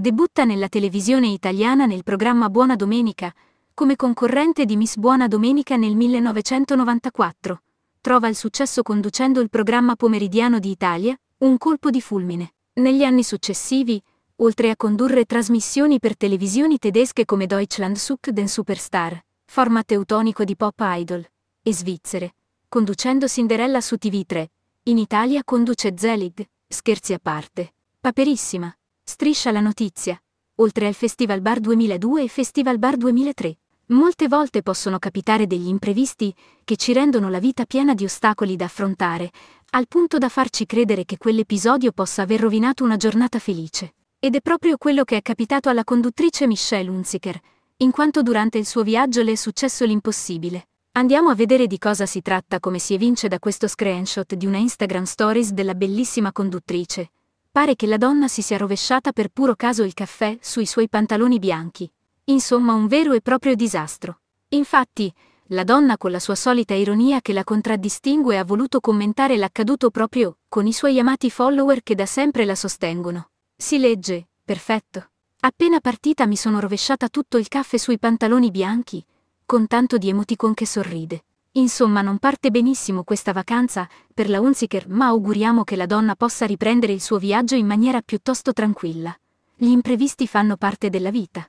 debutta nella televisione italiana nel programma Buona Domenica, come concorrente di Miss Buona Domenica nel 1994. Trova il successo conducendo il programma pomeridiano di Italia, Un colpo di fulmine. Negli anni successivi, oltre a condurre trasmissioni per televisioni tedesche come Deutschland sucht den Superstar, format teutonico di pop idol, e svizzere, conducendo Cinderella su TV3, in Italia conduce Zelig, scherzi a parte, Paperissima, Striscia la notizia. Oltre al Festival Bar 2002 e Festival Bar 2003. Molte volte possono capitare degli imprevisti che ci rendono la vita piena di ostacoli da affrontare, al punto da farci credere che quell'episodio possa aver rovinato una giornata felice. Ed è proprio quello che è capitato alla conduttrice Michelle Hunziker, in quanto durante il suo viaggio le è successo l'impossibile. Andiamo a vedere di cosa si tratta come si evince da questo screenshot di una Instagram Stories della bellissima conduttrice, Pare che la donna si sia rovesciata per puro caso il caffè sui suoi pantaloni bianchi. Insomma, un vero e proprio disastro. Infatti, la donna con la sua solita ironia che la contraddistingue ha voluto commentare l'accaduto proprio con i suoi amati follower che da sempre la sostengono. Si legge, perfetto. Appena partita mi sono rovesciata tutto il caffè sui pantaloni bianchi, con tanto di emoticon che sorride. Insomma non parte benissimo questa vacanza per la Unziker, ma auguriamo che la donna possa riprendere il suo viaggio in maniera piuttosto tranquilla. Gli imprevisti fanno parte della vita.